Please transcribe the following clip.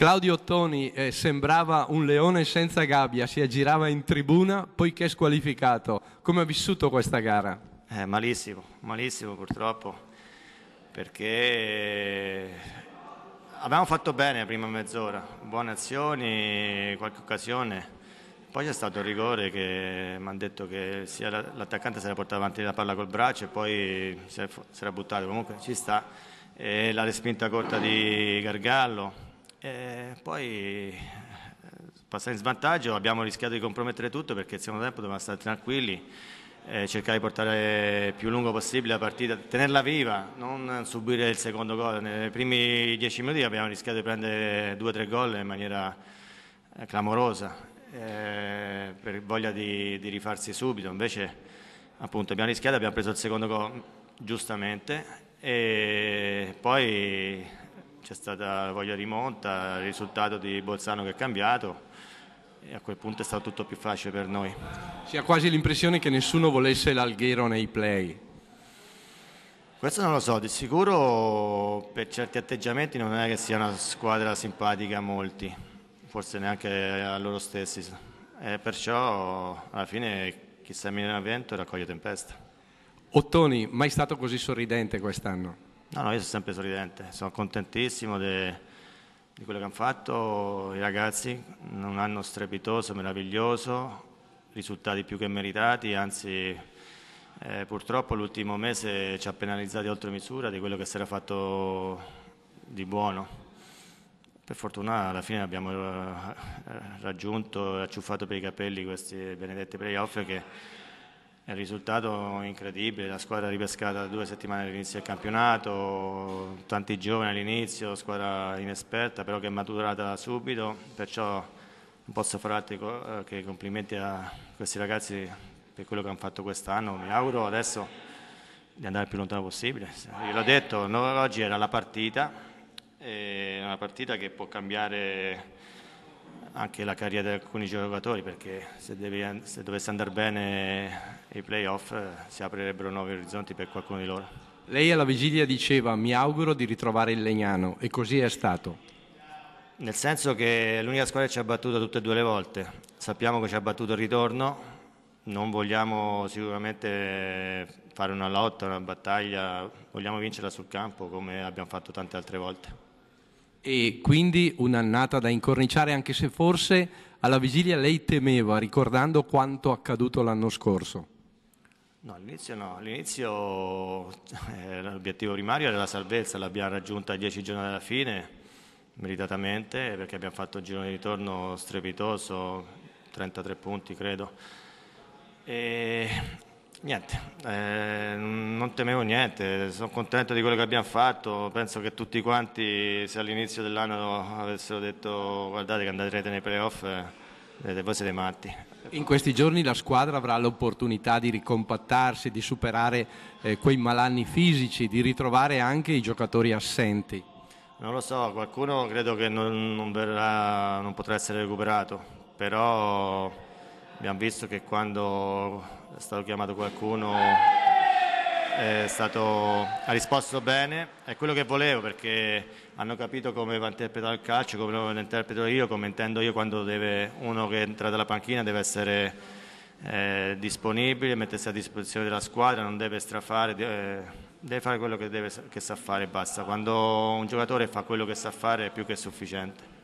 Claudio Ottoni eh, sembrava un leone senza gabbia, si aggirava in tribuna poiché squalificato. Come ha vissuto questa gara? Eh, malissimo, malissimo purtroppo, perché eh, abbiamo fatto bene la prima mezz'ora, buone azioni, qualche occasione, poi c'è stato il rigore che mi hanno detto che sia l'attaccante si era portato avanti la palla col braccio e poi si era, buttato, comunque ci sta, e la respinta corta di Gargallo e eh, poi eh, passare in svantaggio abbiamo rischiato di compromettere tutto perché il secondo tempo dovevamo stare tranquilli eh, cercare di portare più lungo possibile la partita, tenerla viva, non subire il secondo gol. Nei primi dieci minuti abbiamo rischiato di prendere due o tre gol in maniera eh, clamorosa, eh, per voglia di, di, rifarsi subito. Invece appunto, abbiamo rischiato, abbiamo preso il secondo gol giustamente e poi c'è stata la voglia di monta, il risultato di Bolzano che è cambiato e a quel punto è stato tutto più facile per noi. Si ha quasi l'impressione che nessuno volesse l'Alghero nei play. Questo non lo so, di sicuro per certi atteggiamenti non è che sia una squadra simpatica a molti, forse neanche a loro stessi, e eh, perciò alla fine chi semina vento raccoglie tempesta. Ottoni, mai stato così sorridente quest'anno? No, no, io sono sempre sorridente, sono contentissimo de, di quello che hanno fatto i ragazzi, un anno strepitoso, meraviglioso, risultati più che meritati, anzi eh, purtroppo l'ultimo mese ci ha penalizzati oltre misura di quello che si era fatto di buono. Per fortuna alla fine abbiamo eh, raggiunto e acciuffato per i capelli questi benedetti playoff che è un risultato incredibile, la squadra è ripescata due settimane all'inizio del campionato, tanti giovani all'inizio, squadra inesperta però che è maturata subito, perciò non posso fare altro eh, che complimenti a questi ragazzi per quello che hanno fatto quest'anno, mi auguro adesso di andare il più lontano possibile. Io l'ho detto, oggi era la partita, è una partita che può cambiare anche la carriera di alcuni giocatori perché se, devi, se dovesse andare bene i playoff eh, si aprirebbero nuovi orizzonti per qualcuno di loro. Lei alla vigilia diceva mi auguro di ritrovare il Legnano e così è stato. Nel senso che è l'unica squadra che ci ha battuto tutte e due le volte, sappiamo che ci ha battuto il ritorno, non vogliamo sicuramente fare una lotta, una battaglia, vogliamo vincerla sul campo come abbiamo fatto tante altre volte e quindi un'annata da incorniciare anche se forse alla vigilia lei temeva ricordando quanto accaduto l'anno scorso. No, all'inizio no, all'inizio eh, l'obiettivo primario era la salvezza, l'abbiamo raggiunta a dieci giorni dalla fine, meritatamente, perché abbiamo fatto un giro di ritorno strepitoso, 33 punti credo. E niente, eh, non temevo niente, sono contento di quello che abbiamo fatto, penso che tutti quanti se all'inizio dell'anno avessero detto guardate che andrete nei playoff eh, voi siete matti. In questi giorni la squadra avrà l'opportunità di ricompattarsi, di superare eh, quei malanni fisici, di ritrovare anche i giocatori assenti. Non lo so, qualcuno credo che non, non, verrà, non potrà essere recuperato, però abbiamo visto che quando è stato chiamato qualcuno stato, ha risposto bene, è quello che volevo perché hanno capito come va interpretato il calcio, come lo interpreto io, come intendo io quando deve, uno che entra dalla panchina deve essere eh, disponibile, mettersi a disposizione della squadra, non deve strafare, deve, eh, deve fare quello che, deve, che sa fare e basta. Quando un giocatore fa quello che sa fare è più che sufficiente.